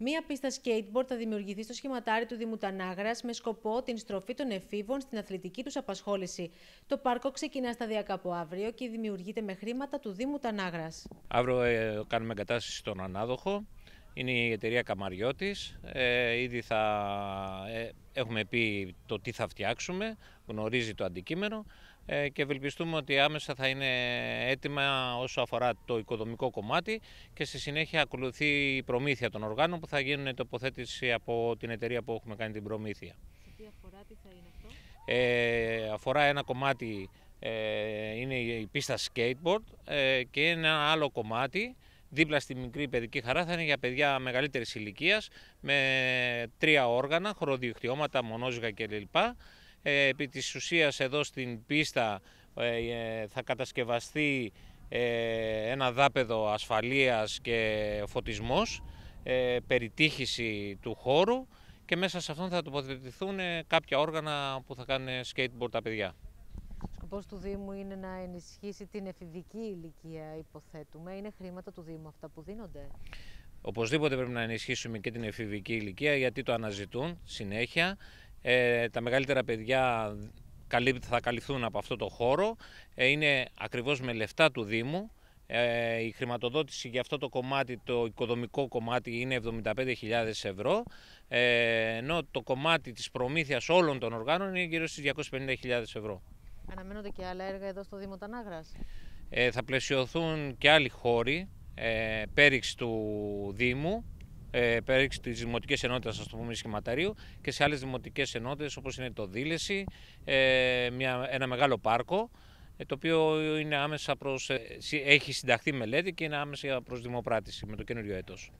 Μία πίστα skateboard θα δημιουργηθεί στο σχηματάρι του Δήμου Τανάγρας με σκοπό την στροφή των εφήβων στην αθλητική τους απασχόληση. Το πάρκο ξεκινά σταδιακά από αύριο και δημιουργείται με χρήματα του Δήμου Τανάγρας. Αύριο ε, κάνουμε εγκατάσταση στον Ανάδοχο. Είναι η εταιρεία Καμαριώτης. Ε, ήδη θα ε, έχουμε πει το τι θα φτιάξουμε. Γνωρίζει το αντικείμενο. Ε, και ευελπιστούμε ότι άμεσα θα είναι έτοιμα όσο αφορά το οικοδομικό κομμάτι και στη συνέχεια ακολουθεί η προμήθεια των οργάνων που θα γίνουν τοποθέτηση από την εταιρεία που έχουμε κάνει την προμήθεια. Σε τι αφορά, τι θα είναι αυτό? Ε, αφορά ένα κομμάτι ε, είναι η πίστα skateboard ε, και ένα άλλο κομμάτι δίπλα στη μικρή παιδική χαρά θα είναι για παιδιά μεγαλύτερης ηλικίας με τρία όργανα, χωροδιοκτιώματα, μονόζυγα κλπ. Ε, επί της ουσίας εδώ στην πίστα ε, ε, θα κατασκευαστεί ένα δάπεδο ασφαλείας και φωτισμός, περιτύχηση του χώρου και μέσα σε αυτόν θα τοποθετηθούν κάποια όργανα που θα κάνουν skateboard τα παιδιά. σκοπός του Δήμου είναι να ενισχύσει την εφηβική ηλικία, υποθέτουμε. Είναι χρήματα του Δήμου αυτά που δίνονται. Οπωσδήποτε πρέπει να ενισχύσουμε και την εφηβική ηλικία γιατί το αναζητούν συνέχεια. Ε, τα μεγαλύτερα παιδιά θα καλυφθούν από αυτό το χώρο. Ε, είναι ακριβώς με λεφτά του Δήμου. Ε, η χρηματοδότηση για αυτό το κομμάτι, το οικοδομικό κομμάτι, είναι 75.000 ευρώ, ε, ενώ το κομμάτι της προμήθειας όλων των οργάνων είναι γύρω στις 250.000 ευρώ. Αναμένονται και άλλα έργα εδώ στο Δήμο Τανάγρας. Ε, θα πλαισιωθούν και άλλοι χώροι, ε, του Δήμου, ε, τη δημοτική ενότητα, ας το πούμε, Σχηματαρίου και σε άλλες δημοτικές ενότητες όπως είναι το Δήλεση, ε, μια, ένα μεγάλο πάρκο ε, το οποίο είναι άμεσα προς, ε, έχει συνταχθεί μελέτη και είναι άμεσα προς δημοπράτηση με το καινούριο έτος.